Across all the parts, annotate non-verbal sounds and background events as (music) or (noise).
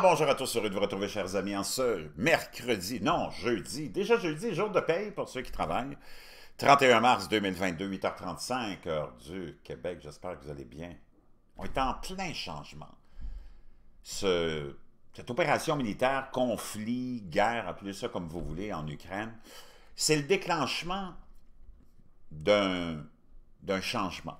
Ah, bonjour à tous, heureux de vous retrouver chers amis en ce mercredi, non jeudi, déjà jeudi, jour de paye pour ceux qui travaillent. 31 mars 2022, 8h35, heure du Québec, j'espère que vous allez bien. On est en plein changement. Ce, cette opération militaire, conflit, guerre, appelez ça comme vous voulez, en Ukraine, c'est le déclenchement d'un changement.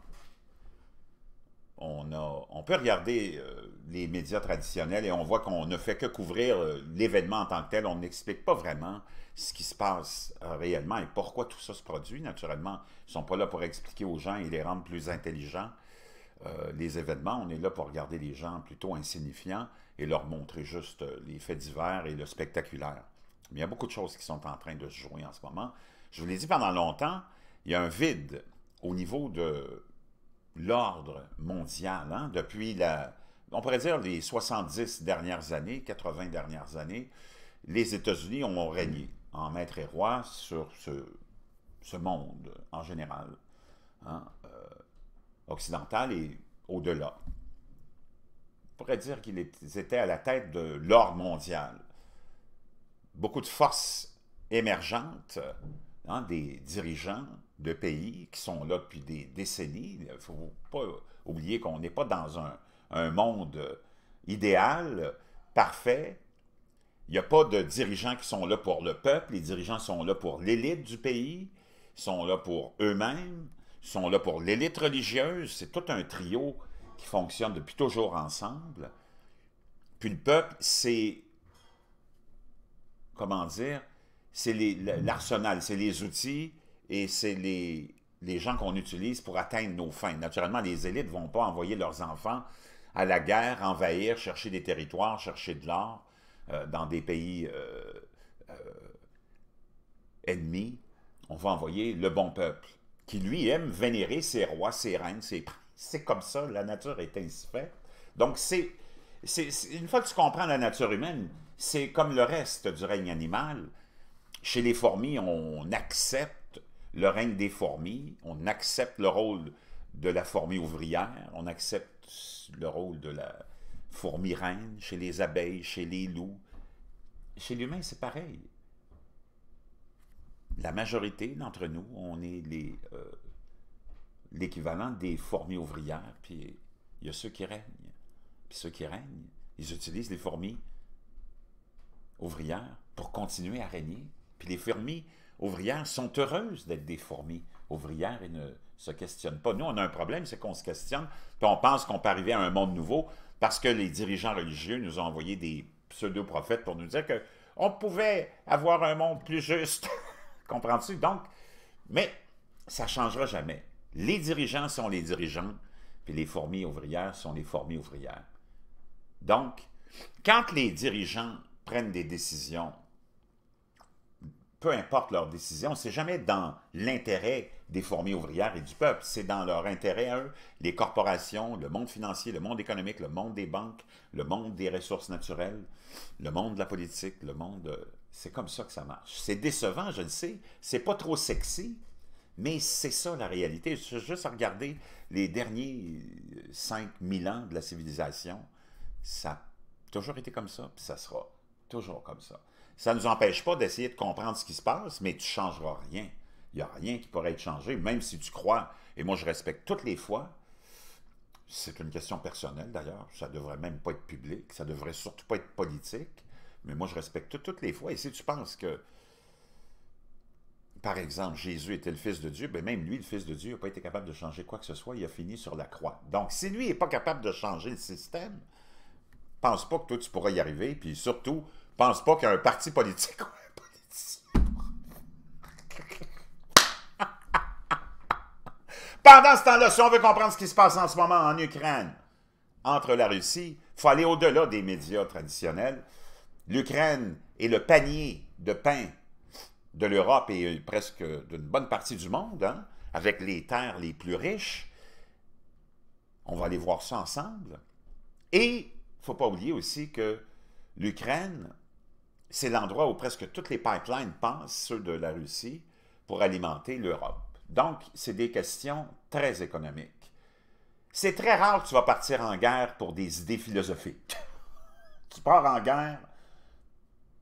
On, a, on peut regarder euh, les médias traditionnels et on voit qu'on ne fait que couvrir euh, l'événement en tant que tel. On n'explique pas vraiment ce qui se passe euh, réellement et pourquoi tout ça se produit. Naturellement, ils ne sont pas là pour expliquer aux gens et les rendre plus intelligents. Euh, les événements, on est là pour regarder les gens plutôt insignifiants et leur montrer juste les faits divers et le spectaculaire. Mais il y a beaucoup de choses qui sont en train de se jouer en ce moment. Je vous l'ai dit pendant longtemps, il y a un vide au niveau de l'ordre mondial. Hein. Depuis la, on pourrait dire les 70 dernières années, 80 dernières années, les États-Unis ont régné en maître et roi sur ce, monde en général, hein, euh, occidental et au-delà. On pourrait dire qu'ils étaient à la tête de l'ordre mondial. Beaucoup de forces émergentes, hein, des dirigeants de pays qui sont là depuis des décennies. Il ne faut pas oublier qu'on n'est pas dans un un monde euh, idéal, parfait. Il n'y a pas de dirigeants qui sont là pour le peuple, les dirigeants sont là pour l'élite du pays, sont là pour eux-mêmes, sont là pour l'élite religieuse. C'est tout un trio qui fonctionne depuis toujours ensemble. Puis le peuple, c'est, comment dire, c'est l'arsenal, c'est les outils et c'est les, les gens qu'on utilise pour atteindre nos fins. Naturellement, les élites ne vont pas envoyer leurs enfants à la guerre, envahir, chercher des territoires, chercher de l'or euh, dans des pays euh, euh, ennemis, on va envoyer le bon peuple, qui lui aime vénérer ses rois, ses reines, ses C'est comme ça, la nature est ainsi faite. Donc, c'est, une fois que tu comprends la nature humaine, c'est comme le reste du règne animal. Chez les fourmis, on accepte le règne des fourmis, on accepte le rôle de la fourmi ouvrière, on accepte le rôle de la fourmi reine, chez les abeilles, chez les loups. Chez l'humain, c'est pareil. La majorité d'entre nous, on est les euh, l'équivalent des fourmis ouvrières, puis il y a ceux qui règnent. Puis ceux qui règnent, ils utilisent les fourmis ouvrières pour continuer à régner. Puis les fourmis ouvrières sont heureuses d'être des fourmis ouvrières et ne, se questionnent pas. Nous, on a un problème, c'est qu'on se questionne, puis on pense qu'on peut arriver à un monde nouveau parce que les dirigeants religieux nous ont envoyé des pseudo-prophètes pour nous dire qu'on pouvait avoir un monde plus juste. (laughs) Comprends-tu? Donc, mais ça ne changera jamais. Les dirigeants sont les dirigeants, puis les fourmis ouvrières sont les fourmis ouvrières. Donc, quand les dirigeants prennent des décisions peu importe leur décision, c'est jamais dans l'intérêt des fourmis ouvrières et du peuple, c'est dans leur intérêt à eux, les corporations, le monde financier, le monde économique, le monde des banques, le monde des ressources naturelles, le monde de la politique, le monde... Euh, c'est comme ça que ça marche. C'est décevant, je le sais, c'est pas trop sexy, mais c'est ça la réalité. Juste à regarder les derniers 5000 euh, ans de la civilisation, ça a toujours été comme ça, puis ça sera toujours comme ça. Ça ne nous empêche pas d'essayer de comprendre ce qui se passe, mais tu ne changeras rien. Il n'y a rien qui pourrait être changé, même si tu crois. Et moi, je respecte toutes les fois. C'est une question personnelle, d'ailleurs. Ça ne devrait même pas être public. Ça ne devrait surtout pas être politique. Mais moi, je respecte toutes les fois. Et si tu penses que, par exemple, Jésus était le Fils de Dieu, bien même lui, le Fils de Dieu, n'a pas été capable de changer quoi que ce soit. Il a fini sur la croix. Donc, si lui n'est pas capable de changer le système, pense pas que toi, tu pourras y arriver. Puis surtout, pense pas qu'un parti politique ou un politicien. Pendant ce temps-là, si on veut comprendre ce qui se passe en ce moment en Ukraine, entre la Russie, il faut aller au-delà des médias traditionnels. L'Ukraine est le panier de pain de l'Europe et presque d'une bonne partie du monde, hein, avec les terres les plus riches. On va aller voir ça ensemble. Et il ne faut pas oublier aussi que l'Ukraine c'est l'endroit où presque toutes les pipelines passent, ceux de la Russie, pour alimenter l'Europe. Donc, c'est des questions très économiques. C'est très rare que tu vas partir en guerre pour des idées philosophiques. (laughs) tu pars en guerre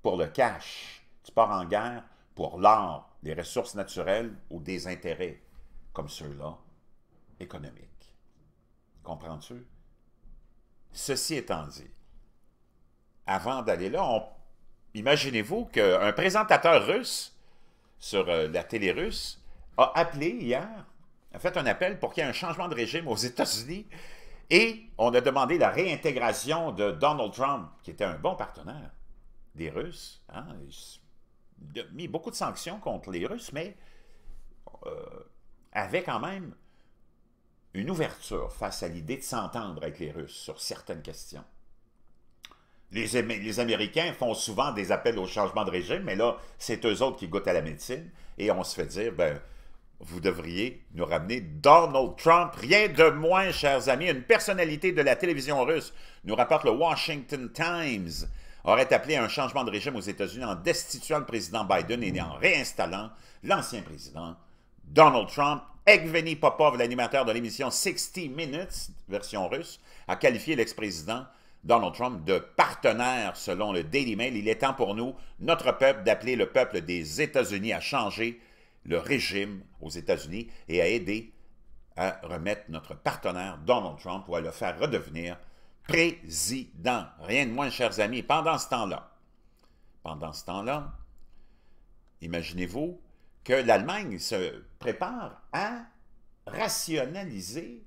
pour le cash. Tu pars en guerre pour l'or, les ressources naturelles ou des intérêts, comme ceux-là, économiques. Comprends-tu? Ceci étant dit, avant d'aller là, on imaginez-vous qu'un présentateur russe sur euh, la télé russe a appelé hier, a fait un appel pour qu'il y ait un changement de régime aux États-Unis et on a demandé la réintégration de Donald Trump, qui était un bon partenaire des Russes. Hein. Il a mis beaucoup de sanctions contre les Russes, mais euh, avait quand même une ouverture face à l'idée de s'entendre avec les Russes sur certaines questions. Les, Américains font souvent des appels au changement de régime, mais là, c'est eux autres qui goûtent à la médecine. Et on se fait dire, ben, vous devriez nous ramener Donald Trump. Rien de moins, chers amis, une personnalité de la télévision russe, nous rapporte le Washington Times, aurait appelé à un changement de régime aux États-Unis en destituant le président Biden et en réinstallant l'ancien président Donald Trump. ekveni Popov, l'animateur de l'émission 60 Minutes, version russe, a qualifié l'ex-président Donald Trump de partenaire, selon le Daily Mail. Il est temps pour nous, notre peuple, d'appeler le peuple des États-Unis à changer le régime aux États-Unis et à aider à remettre notre partenaire Donald Trump ou à le faire redevenir président. Rien de moins, chers amis. Pendant ce temps-là, pendant ce temps-là, imaginez-vous que l'Allemagne se prépare à rationaliser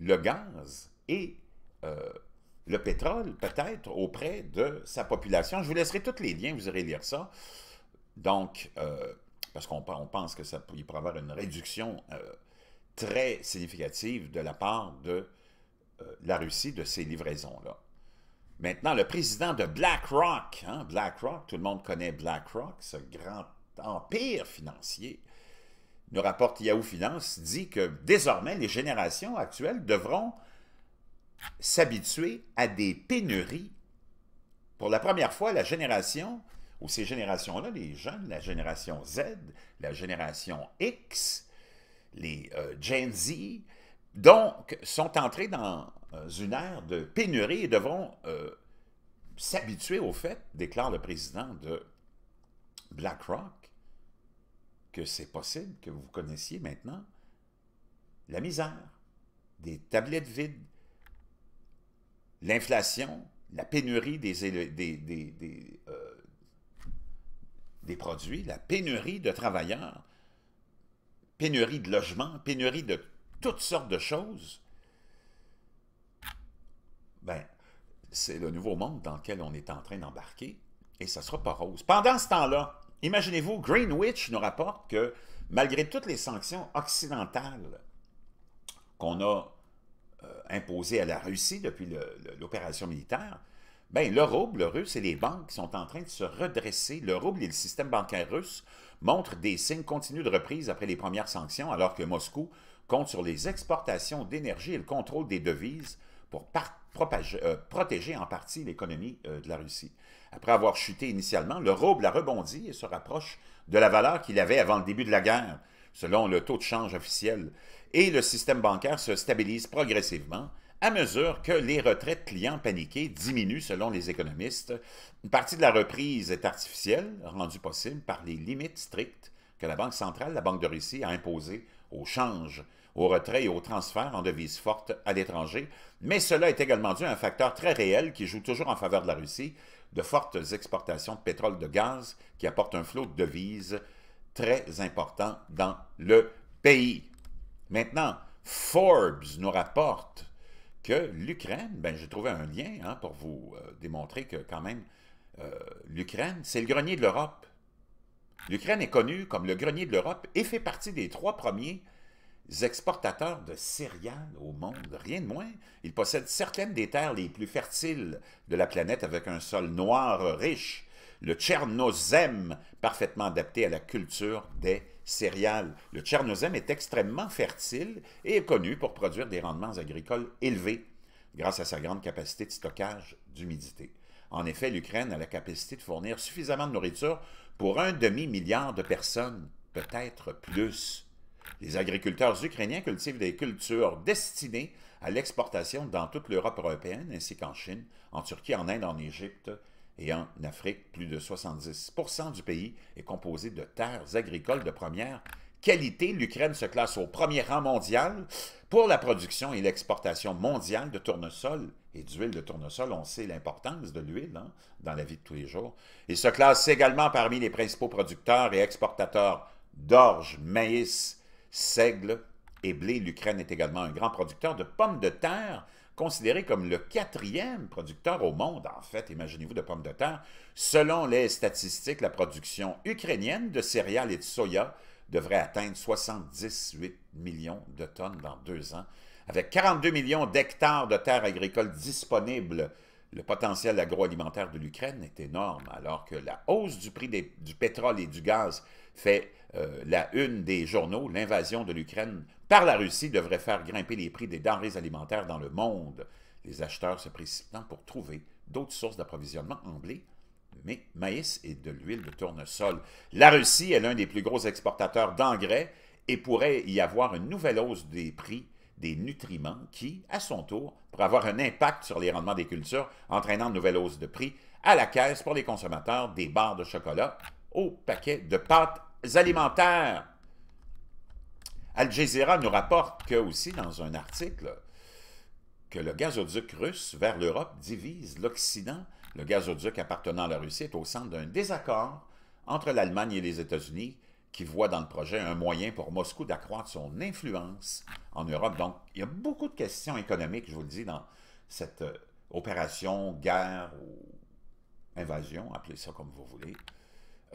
le gaz et euh, le pétrole, peut-être, auprès de sa population. Je vous laisserai tous les liens, vous irez lire ça. Donc, euh, parce qu'on pense que ça pourrait y avoir une réduction euh, très significative de la part de euh, la Russie de ces livraisons-là. Maintenant, le président de BlackRock, hein, BlackRock, tout le monde connaît BlackRock, ce grand empire financier, nous rapporte Yahoo Finance, dit que désormais les générations actuelles devront s'habituer à des pénuries. Pour la première fois, la génération, ou ces générations-là, les jeunes, la génération Z, la génération X, les euh, Gen Z, donc, sont entrés dans euh, une ère de pénurie et devront euh, s'habituer au fait, déclare le président de BlackRock, que c'est possible que vous connaissiez maintenant la misère, des tablettes vides, l'inflation, la pénurie des, des, euh, des, produits, la pénurie de travailleurs, pénurie de logements, pénurie de toutes sortes de choses, ben, c'est le nouveau monde dans lequel on est en train d'embarquer et ça ne sera pas rose. Pendant ce temps-là, imaginez-vous, Greenwich nous rapporte que malgré toutes les sanctions occidentales qu'on a euh, imposé à la Russie depuis l'opération militaire, ben, le rouble russe et les banques sont en train de se redresser. Le rouble et le système bancaire russe montrent des signes continus de reprise après les premières sanctions, alors que Moscou compte sur les exportations d'énergie et le contrôle des devises pour euh, protéger en partie l'économie euh, de la Russie. Après avoir chuté initialement, le rouble a rebondi et se rapproche de la valeur qu'il avait avant le début de la guerre, selon le taux de change officiel et le système bancaire se stabilise progressivement à mesure que les retraites clients paniqués diminuent selon les économistes. Une partie de la reprise est artificielle, rendue possible par les limites strictes que la Banque centrale, la Banque de Russie, a imposées aux changes, aux retraits et aux transferts en devises fortes à l'étranger, mais cela est également dû à un facteur très réel qui joue toujours en faveur de la Russie, de fortes exportations de pétrole et de gaz qui apportent un flot de devises très important dans le pays. Maintenant, Forbes nous rapporte que l'Ukraine, ben, j'ai trouvé un lien hein, pour vous euh, démontrer que quand même, euh, l'Ukraine, c'est le grenier de l'Europe. L'Ukraine est connue comme le grenier de l'Europe et fait partie des trois premiers exportateurs de céréales au monde, rien de moins. Il possède certaines des terres les plus fertiles de la planète avec un sol noir riche le tchernozem, parfaitement adapté à la culture des céréales. Le tchernozem est extrêmement fertile et est connu pour produire des rendements agricoles élevés grâce à sa grande capacité de stockage d'humidité. En effet, l'Ukraine a la capacité de fournir suffisamment de nourriture pour un demi-milliard de personnes, peut-être plus. Les agriculteurs ukrainiens cultivent des cultures destinées à l'exportation dans toute l'Europe européenne ainsi qu'en Chine, en Turquie, en Inde, en Égypte et en Afrique, plus de 70 du pays est composé de terres agricoles de première qualité. L'Ukraine se classe au premier rang mondial pour la production et l'exportation mondiale de tournesol et d'huile de tournesol. On sait l'importance de l'huile hein, dans la vie de tous les jours. Il se classe également parmi les principaux producteurs et exportateurs d'orge, maïs, seigle et blé. L'Ukraine est également un grand producteur de pommes de terre considéré comme le quatrième producteur au monde, en fait, imaginez-vous, de pommes de terre, selon les statistiques, la production ukrainienne de céréales et de soya devrait atteindre 78 millions de tonnes dans deux ans, avec 42 millions d'hectares de terres agricoles disponibles le potentiel agroalimentaire de l'Ukraine est énorme, alors que la hausse du prix du pétrole et du gaz fait euh, la une des journaux. L'invasion de l'Ukraine par la Russie devrait faire grimper les prix des denrées alimentaires dans le monde, les acheteurs se précipitant pour trouver d'autres sources d'approvisionnement en blé, mais maïs et de l'huile de tournesol. La Russie est l'un des plus gros exportateurs d'engrais et pourrait y avoir une nouvelle hausse des prix des nutriments qui, à son tour, pourraient avoir un impact sur les rendements des cultures, entraînant de nouvelles hausses de prix à la caisse pour les consommateurs des barres de chocolat au paquet de pâtes alimentaires. Al Jazeera nous rapporte que aussi dans un article que le gazoduc russe vers l'Europe divise l'Occident. Le gazoduc appartenant à la Russie est au centre d'un désaccord entre l'Allemagne et les États-Unis qui voit dans le projet un moyen pour Moscou d'accroître son influence en Europe. Donc, il y a beaucoup de questions économiques, je vous le dis, dans cette euh, opération, guerre ou invasion, appelez ça comme vous voulez.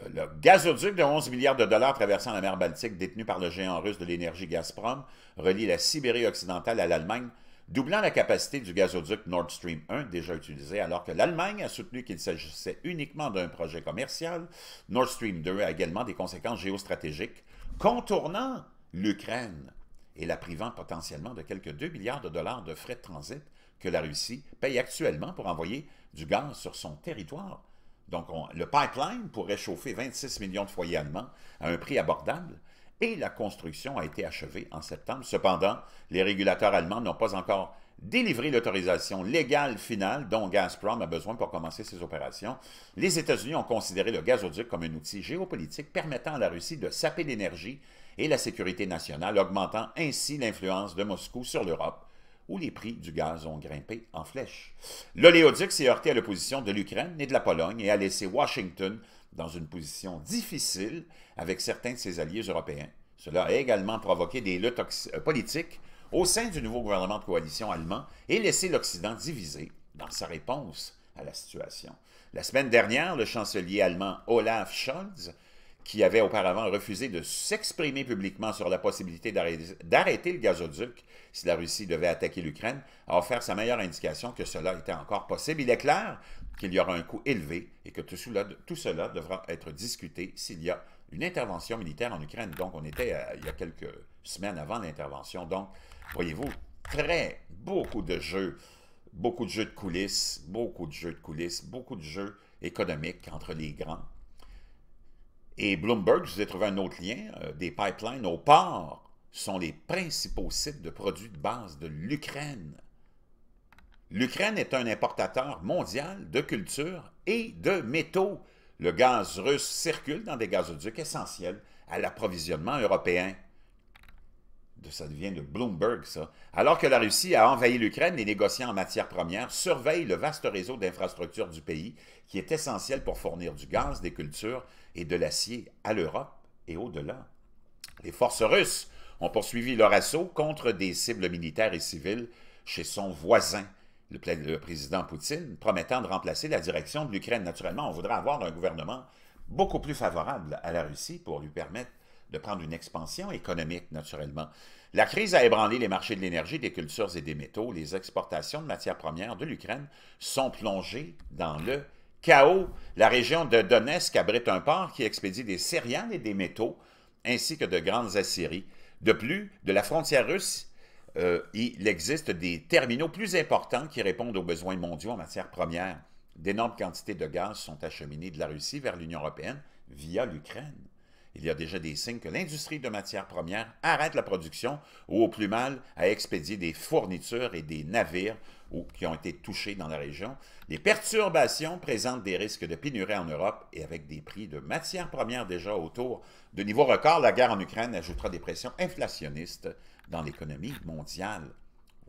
Euh, le gazoduc de 11 milliards de dollars traversant la mer Baltique, détenu par le géant russe de l'énergie Gazprom, relie la Sibérie occidentale à l'Allemagne doublant la capacité du gazoduc Nord Stream 1 déjà utilisé, alors que l'Allemagne a soutenu qu'il s'agissait uniquement d'un projet commercial. Nord Stream 2 a également des conséquences géostratégiques, contournant l'Ukraine et la privant potentiellement de quelques 2 milliards de dollars de frais de transit que la Russie paye actuellement pour envoyer du gaz sur son territoire. Donc, le pipeline pourrait chauffer 26 millions de foyers allemands à un prix abordable et la construction a été achevée en septembre. Cependant, les régulateurs allemands n'ont pas encore délivré l'autorisation légale finale dont Gazprom a besoin pour commencer ses opérations. Les États-Unis ont considéré le gazoduc comme un outil géopolitique permettant à la Russie de saper l'énergie et la sécurité nationale, augmentant ainsi l'influence de Moscou sur l'Europe, où les prix du gaz ont grimpé en flèche. L'oléoduc s'est heurté à l'opposition de l'Ukraine et de la Pologne et a laissé Washington dans une position difficile avec certains de ses alliés européens. Cela a également provoqué des luttes euh, politiques au sein du nouveau gouvernement de coalition allemand et laissé l'Occident divisé dans sa réponse à la situation. La semaine dernière, le chancelier allemand Olaf Scholz, qui avait auparavant refusé de s'exprimer publiquement sur la possibilité d'arrêter le gazoduc si la Russie devait attaquer l'Ukraine, a offert sa meilleure indication que cela était encore possible. Il est clair qu'il y aura un coût élevé et que tout cela, devra être discuté s'il y a une intervention militaire en Ukraine. Donc, on était il y a quelques semaines avant l'intervention. Donc, voyez-vous, très beaucoup de jeux, beaucoup de jeux de coulisses, beaucoup de jeux de coulisses, beaucoup de jeux économiques entre les grands. Et Bloomberg, je vous ai trouvé un autre lien, euh, des pipelines au port sont les principaux sites de produits de base de l'Ukraine l'Ukraine est un importateur mondial de cultures et de métaux. Le gaz russe circule dans des gazoducs essentiels à l'approvisionnement européen. Ça devient de Bloomberg, ça. Alors que la Russie a envahi l'Ukraine, les négociants en matière première surveillent le vaste réseau d'infrastructures du pays qui est essentiel pour fournir du gaz, des cultures et de l'acier à l'Europe et au-delà. Les forces russes ont poursuivi leur assaut contre des cibles militaires et civiles chez son voisin le, président Poutine, promettant de remplacer la direction de l'Ukraine. Naturellement, on voudrait avoir un gouvernement beaucoup plus favorable à la Russie pour lui permettre de prendre une expansion économique, naturellement. La crise a ébranlé les marchés de l'énergie, des cultures et des métaux. Les exportations de matières premières de l'Ukraine sont plongées dans le chaos. La région de Donetsk abrite un port qui expédie des céréales et des métaux, ainsi que de grandes Assyries. De plus, de la frontière russe euh, il existe des terminaux plus importants qui répondent aux besoins mondiaux en matières premières. D'énormes quantités de gaz sont acheminées de la Russie vers l'Union européenne via l'Ukraine. Il y a déjà des signes que l'industrie de matières premières arrête la production ou au plus mal a expédier des fournitures et des navires qui ont été touchés dans la région. Les perturbations présentent des risques de pénurie en Europe et avec des prix de matières premières déjà autour de niveau records, la guerre en Ukraine ajoutera des pressions inflationnistes dans l'économie mondiale.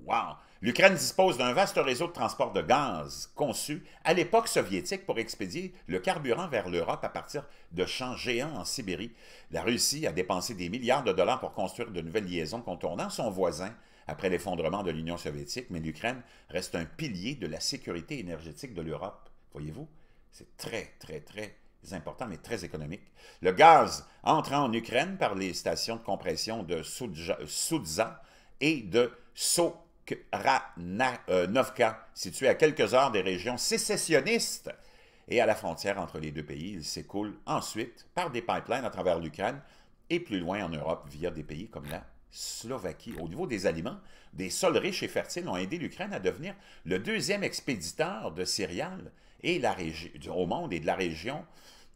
Wow! L'Ukraine dispose d'un vaste réseau de transport de gaz conçu à l'époque soviétique pour expédier le carburant vers l'Europe à partir de champs géants en Sibérie. La Russie a dépensé des milliards de dollars pour construire de nouvelles liaisons contournant son voisin après l'effondrement de l'Union soviétique, mais l'Ukraine reste un pilier de la sécurité énergétique de l'Europe. Voyez-vous, c'est très, très, très important, mais très économique. Le gaz entrant en Ukraine par les stations de compression de Soudza et de Sokranovka, situées à quelques heures des régions sécessionnistes et à la frontière entre les deux pays. Il s'écoule ensuite par des pipelines à travers l'Ukraine et plus loin en Europe via des pays comme la Slovaquie. Au niveau des aliments, des sols riches et fertiles ont aidé l'Ukraine à devenir le deuxième expéditeur de céréales et au monde et de la région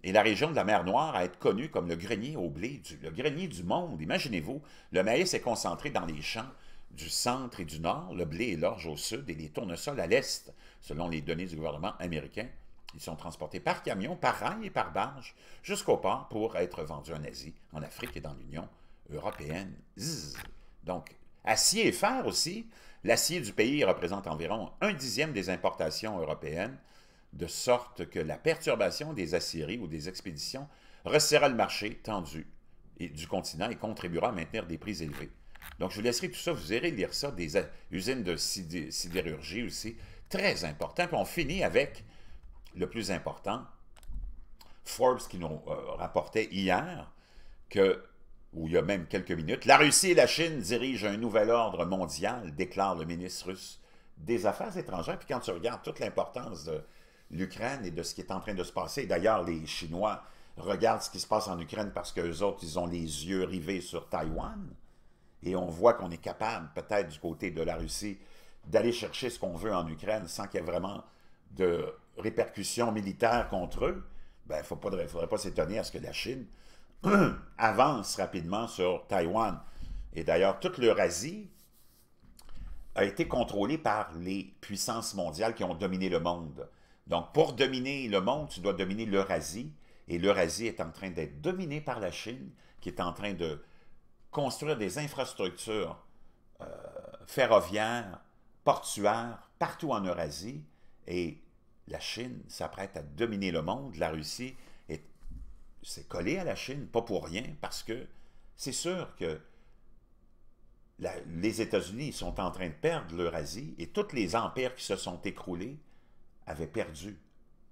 et la région de la mer Noire a été connue comme le grenier au blé, du, le grenier du monde. Imaginez-vous, le maïs est concentré dans les champs du centre et du nord, le blé et l'orge au sud et les tournesols à l'est, selon les données du gouvernement américain. Ils sont transportés par camion, par rail et par barge jusqu'au port pour être vendus en Asie, en Afrique et dans l'Union européenne. Donc, acier et fer aussi. L'acier du pays représente environ un dixième des importations européennes de sorte que la perturbation des Assyries ou des expéditions resserra le marché tendu et, du continent et contribuera à maintenir des prix élevés. Donc, je vous laisserai tout ça, vous irez lire ça, des usines de sidérurgie aussi, très important. Puis on finit avec le plus important, Forbes qui nous euh, rapportait hier que, ou il y a même quelques minutes, la Russie et la Chine dirigent un nouvel ordre mondial, déclare le ministre russe des Affaires étrangères. Puis quand tu regardes toute l'importance de l'Ukraine et de ce qui est en train de se passer. D'ailleurs, les Chinois regardent ce qui se passe en Ukraine parce qu'eux autres, ils ont les yeux rivés sur Taïwan. Et on voit qu'on est capable, peut-être du côté de la Russie, d'aller chercher ce qu'on veut en Ukraine sans qu'il y ait vraiment de répercussions militaires contre eux. Ben, il ne faudrait pas s'étonner à ce que la Chine (clears throat) avance rapidement sur Taïwan. Et d'ailleurs, toute l'Eurasie a été contrôlée par les puissances mondiales qui ont dominé le monde. Donc, pour dominer le monde, tu dois dominer l'Eurasie, et l'Eurasie est en train d'être dominée par la Chine, qui est en train de construire des infrastructures euh, ferroviaires, portuaires, partout en Eurasie, et la Chine s'apprête à dominer le monde, la Russie s'est collée à la Chine, pas pour rien, parce que c'est sûr que les États-Unis sont en train de perdre l'Eurasie et tous les empires qui se sont écroulés avait perdu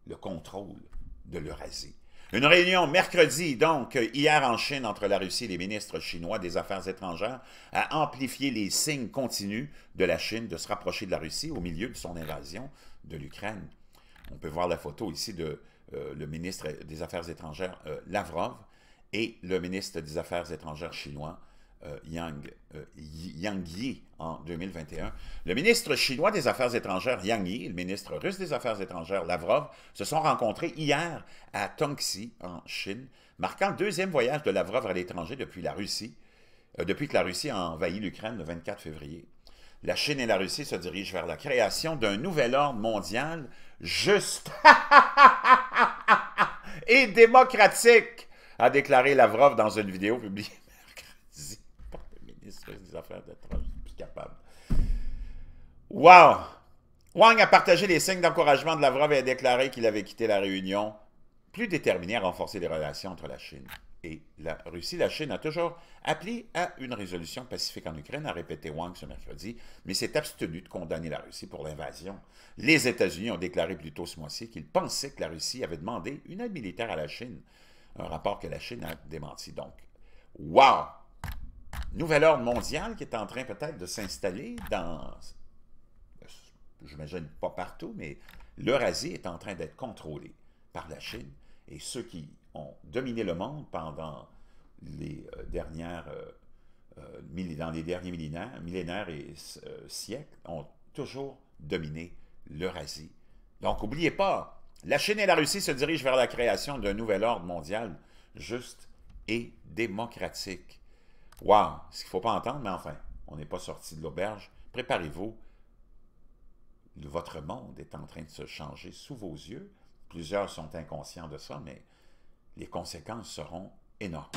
le contrôle de l'Eurasie. Une réunion mercredi, donc, hier en Chine, entre la Russie et les ministres chinois des Affaires étrangères, a amplifié les signes continus de la Chine de se rapprocher de la Russie au milieu de son invasion de l'Ukraine. On peut voir la photo ici de euh, le ministre des Affaires étrangères euh, Lavrov et le ministre des Affaires étrangères chinois euh, Yang, euh, Yang Yi en 2021. Le ministre chinois des Affaires étrangères Yang Yi et le ministre russe des Affaires étrangères Lavrov se sont rencontrés hier à Tongxi en Chine, marquant le deuxième voyage de Lavrov à l'étranger depuis la Russie, euh, depuis que la Russie a envahi l'Ukraine le 24 février. La Chine et la Russie se dirigent vers la création d'un nouvel ordre mondial juste (laughs) et démocratique, a déclaré Lavrov dans une vidéo publiée affaire d'être plus capable. Wow! Wang a partagé les signes d'encouragement de Lavrov et a déclaré qu'il avait quitté la réunion, plus déterminé à renforcer les relations entre la Chine et la Russie. La Chine a toujours appelé à une résolution pacifique en Ukraine, a répété Wang ce mercredi, mais s'est abstenu de condamner la Russie pour l'invasion. Les États-Unis ont déclaré plus tôt ce mois-ci qu'ils pensaient que la Russie avait demandé une aide militaire à la Chine, un rapport que la Chine a démenti donc. Wow! nouvel ordre mondial qui est en train peut-être de s'installer dans, j'imagine pas partout, mais l'Eurasie est en train d'être contrôlée par la Chine et ceux qui ont dominé le monde pendant les euh, dernières, euh, euh, dans les derniers millénaires, millénaires et siècles ont toujours dominé l'Eurasie. Donc, n'oubliez pas, la Chine et la Russie se dirigent vers la création d'un nouvel ordre mondial juste et démocratique. Wow, ce qu'il ne faut pas entendre, mais enfin, on n'est pas sorti de l'auberge. Préparez-vous. Votre monde est en train de se changer sous vos yeux. Plusieurs sont inconscients de ça, mais les conséquences seront énormes.